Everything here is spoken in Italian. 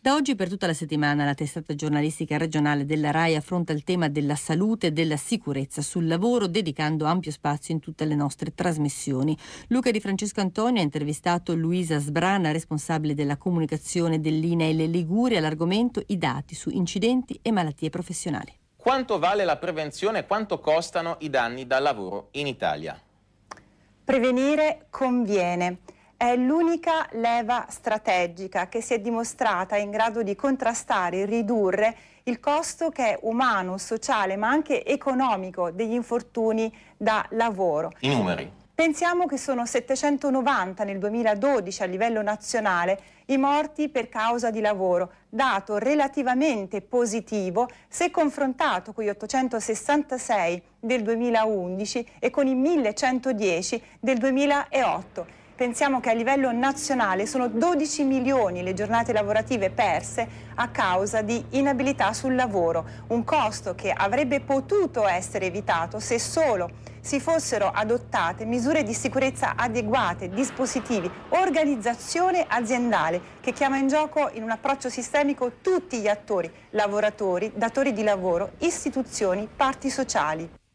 Da oggi per tutta la settimana la testata giornalistica regionale della RAI affronta il tema della salute e della sicurezza sul lavoro, dedicando ampio spazio in tutte le nostre trasmissioni. Luca Di Francesco Antonio ha intervistato Luisa Sbrana, responsabile della comunicazione dell'INAIL Liguria, all'argomento i dati su incidenti e malattie professionali. Quanto vale la prevenzione e quanto costano i danni dal lavoro in Italia? Prevenire conviene è l'unica leva strategica che si è dimostrata in grado di contrastare e ridurre il costo che è umano, sociale ma anche economico degli infortuni da lavoro. I numeri. Pensiamo che sono 790 nel 2012 a livello nazionale i morti per causa di lavoro, dato relativamente positivo se confrontato con gli 866 del 2011 e con i 1110 del 2008 pensiamo che a livello nazionale sono 12 milioni le giornate lavorative perse a causa di inabilità sul lavoro, un costo che avrebbe potuto essere evitato se solo si fossero adottate misure di sicurezza adeguate, dispositivi, organizzazione aziendale che chiama in gioco in un approccio sistemico tutti gli attori, lavoratori, datori di lavoro, istituzioni, parti sociali.